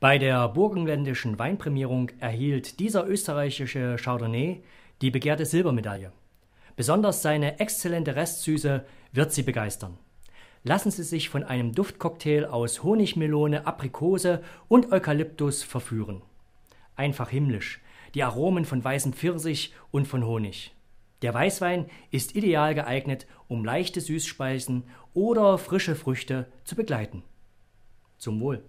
Bei der burgenländischen Weinprämierung erhielt dieser österreichische Chardonnay die begehrte Silbermedaille. Besonders seine exzellente Restsüße wird Sie begeistern. Lassen Sie sich von einem Duftcocktail aus Honigmelone, Aprikose und Eukalyptus verführen. Einfach himmlisch, die Aromen von weißem Pfirsich und von Honig. Der Weißwein ist ideal geeignet, um leichte Süßspeisen oder frische Früchte zu begleiten. Zum Wohl!